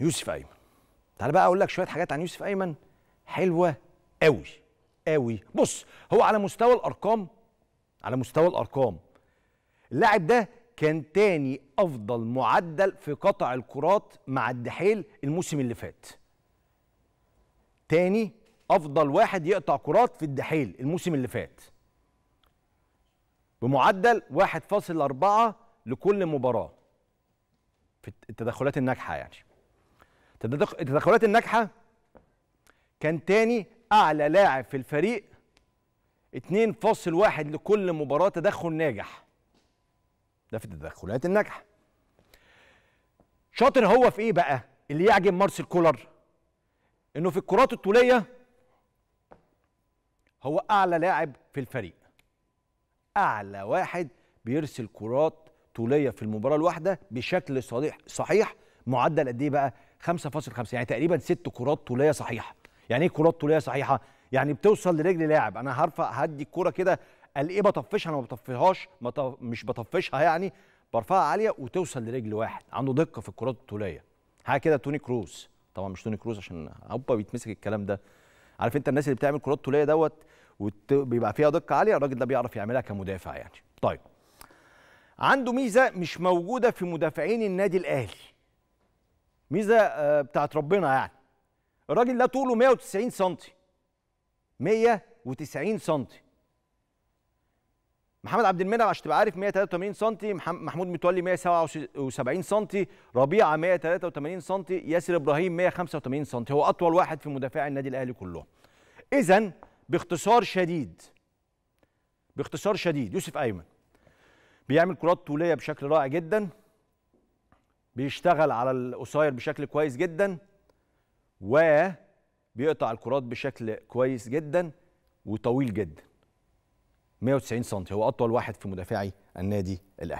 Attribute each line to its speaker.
Speaker 1: يوسف ايمن تعال بقى اقول لك شويه حاجات عن يوسف ايمن حلوه قوي قوي بص هو على مستوى الارقام على مستوى الارقام اللاعب ده كان تاني افضل معدل في قطع الكرات مع الدحيل الموسم اللي فات تاني افضل واحد يقطع كرات في الدحيل الموسم اللي فات بمعدل 1.4 لكل مباراه في التدخلات الناجحه يعني التدخلات الناجحه كان تاني اعلى لاعب في الفريق 2.1 لكل مباراه تدخل ناجح ده في التدخلات الناجحه شاطر هو في ايه بقى اللي يعجب مارسيل كولر انه في الكرات الطوليه هو اعلى لاعب في الفريق اعلى واحد بيرسل كرات طوليه في المباراه الواحده بشكل صحيح صحيح معدل قد ايه بقى 5.5 يعني تقريبا ست كرات طوليه صحيحه يعني ايه كرات طوليه صحيحه يعني بتوصل لرجل لاعب انا هرفع هدي الكره كده قال ايه بطفشها انا ما بطفيهاش مش بطفشها يعني برفعها عاليه وتوصل لرجل واحد عنده دقه في الكرات الطوليه حاجه كده توني كروز طبعا مش توني كروز عشان هوبا بيتمسك الكلام ده عارف انت الناس اللي بتعمل كرات طوليه دوت وبيبقى فيها دقه عاليه الراجل ده بيعرف يعملها كمدافع يعني طيب عنده ميزه مش موجوده في مدافعين النادي الاهلي ميزه آه، بتاعت ربنا يعني الراجل ده طوله 190 سم 190 سم محمد عبد المنعم عشان تبقى عارف 183 سم محمود متولي 177 سم ربيعه 183 سم ياسر ابراهيم 185 سم هو اطول واحد في مدافعي النادي الاهلي كلهم اذا باختصار شديد باختصار شديد يوسف ايمن بيعمل كرات طوليه بشكل رائع جدا بيشتغل على القصير بشكل كويس جدا وبيقطع الكرات بشكل كويس جدا وطويل جدا 190 سم هو اطول واحد في مدافعي النادي الاهلي